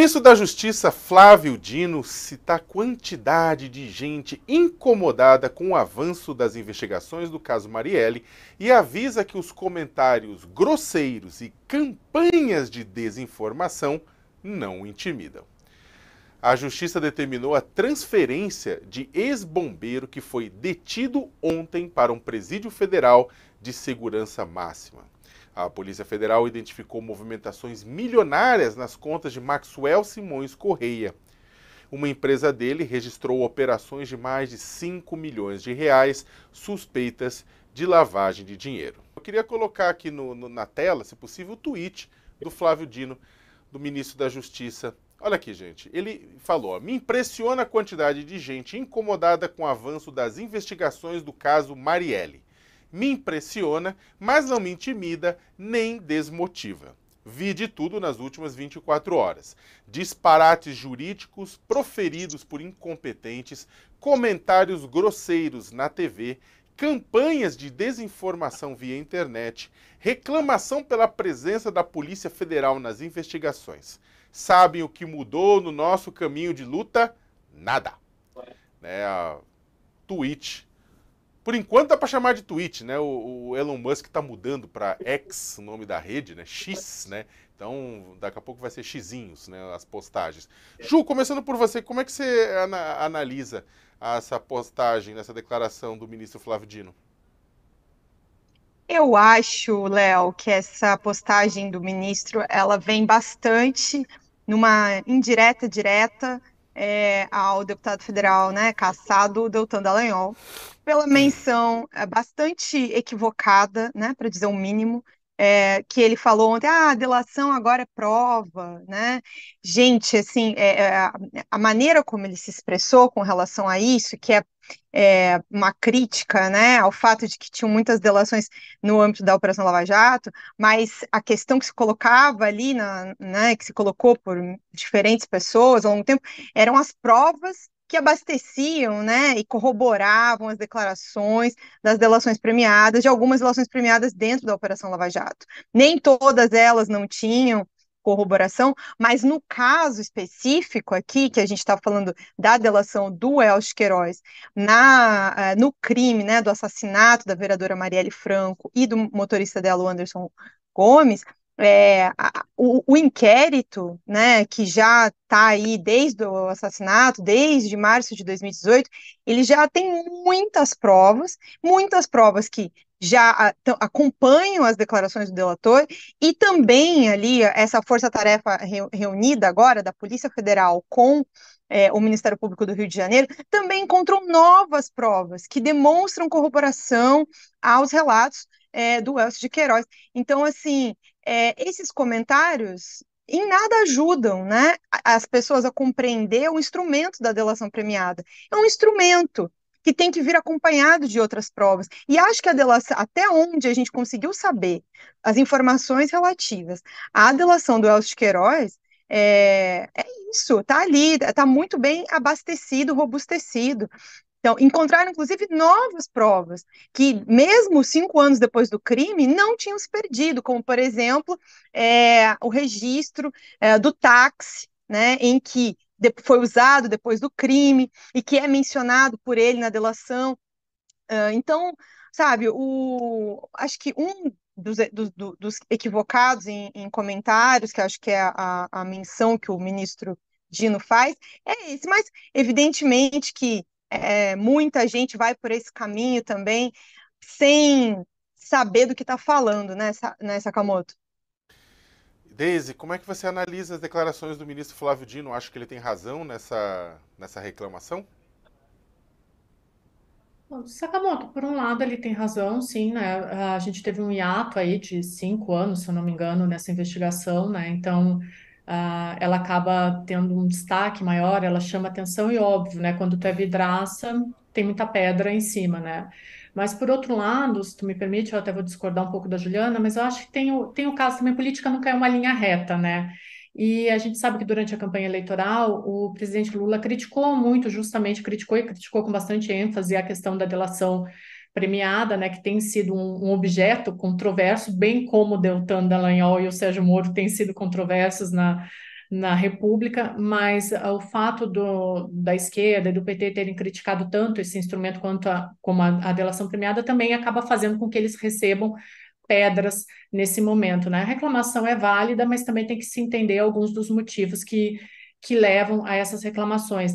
ministro da Justiça Flávio Dino cita a quantidade de gente incomodada com o avanço das investigações do caso Marielle e avisa que os comentários grosseiros e campanhas de desinformação não intimidam. A justiça determinou a transferência de ex-bombeiro que foi detido ontem para um presídio federal de segurança máxima. A Polícia Federal identificou movimentações milionárias nas contas de Maxwell Simões Correia. Uma empresa dele registrou operações de mais de 5 milhões de reais suspeitas de lavagem de dinheiro. Eu queria colocar aqui no, no, na tela, se possível, o tweet do Flávio Dino, do ministro da Justiça. Olha aqui, gente. Ele falou: me impressiona a quantidade de gente incomodada com o avanço das investigações do caso Marielle me impressiona, mas não me intimida nem desmotiva. Vi de tudo nas últimas 24 horas. Disparates jurídicos proferidos por incompetentes, comentários grosseiros na TV, campanhas de desinformação via internet, reclamação pela presença da Polícia Federal nas investigações. Sabem o que mudou no nosso caminho de luta? Nada. Né? A tweet por enquanto dá para chamar de tweet, né? O, o Elon Musk está mudando para X, o nome da rede, né? X, né? Então, daqui a pouco vai ser xizinhos, né, as postagens. Ju, começando por você, como é que você ana analisa essa postagem, essa declaração do ministro Flávio Dino? Eu acho, Léo, que essa postagem do ministro, ela vem bastante numa indireta direta é, ao deputado federal, né, caçado Deltan Dallagnol, pela hum. menção eh, bastante equivocada, né, para dizer o um mínimo, é, que ele falou ontem, ah, a delação agora é prova, né? Gente, assim, é, é, a maneira como ele se expressou com relação a isso, que é, é, uma crítica, né, ao fato de que tinham muitas delações no âmbito da Operação Lava Jato, mas a questão que se colocava ali, na, né, que se colocou por diferentes pessoas ao longo do tempo, eram as provas que abasteciam né, e corroboravam as declarações das delações premiadas, de algumas delações premiadas dentro da Operação Lava Jato. Nem todas elas não tinham corroboração, mas no caso específico aqui, que a gente está falando da delação do Elche Queiroz na, eh, no crime né, do assassinato da vereadora Marielle Franco e do motorista dela, o Anderson Gomes, é, a, o, o, inquérito, né, que já está aí desde o assassinato, desde março de 2018, ele já tem muitas provas, muitas provas que já acompanham as declarações do delator e também ali essa força-tarefa reunida agora da Polícia Federal com é, o Ministério Público do Rio de Janeiro, também encontrou novas provas que demonstram corroboração aos relatos é, do Elcio de Queiroz. Então, assim, é, esses comentários em nada ajudam né, as pessoas a compreender o instrumento da delação premiada. É um instrumento que tem que vir acompanhado de outras provas. E acho que a delação, até onde a gente conseguiu saber as informações relativas à delação do Elcio Queiroz, é, é isso, tá ali, tá muito bem abastecido, robustecido. Então, encontraram, inclusive, novas provas que, mesmo cinco anos depois do crime, não tinham se perdido, como, por exemplo, é, o registro é, do táxi, né, em que foi usado depois do crime e que é mencionado por ele na delação. Uh, então, sabe, o, acho que um é, dos, do, dos equivocados em, em, comentários, que acho que é a, a menção que o ministro Dino faz, é esse, mas evidentemente que é, muita gente vai por esse caminho também, sem saber do que está falando, né, né, Sakamoto? Deise, como é que você analisa as declarações do ministro Flávio Dino? Acho que ele tem razão nessa, nessa reclamação? Sakamoto, por um lado, ele tem razão, sim, né? A gente teve um hiato aí de cinco anos, se eu não me engano, nessa investigação, né? Então, uh, ela acaba tendo um destaque maior, ela chama atenção e óbvio, né? Quando tu é vidraça, tem muita pedra em cima, né? Mas, por outro lado, se tu me permite, eu até vou discordar um pouco da Juliana, mas eu acho que tem o, tem o caso também, política nunca é uma linha reta, né? E a gente sabe que durante a campanha eleitoral, o presidente Lula criticou muito, justamente criticou e criticou com bastante ênfase a questão da delação premiada, né, que tem sido um, um objeto controverso, bem como Deltan Dallagnol e o Sérgio Moro têm sido controversos na, na República, mas ah, o fato do, da esquerda e do PT terem criticado tanto esse instrumento quanto a, como a, a delação premiada também acaba fazendo com que eles recebam pedras nesse momento. Né? A reclamação é válida, mas também tem que se entender alguns dos motivos que, que levam a essas reclamações.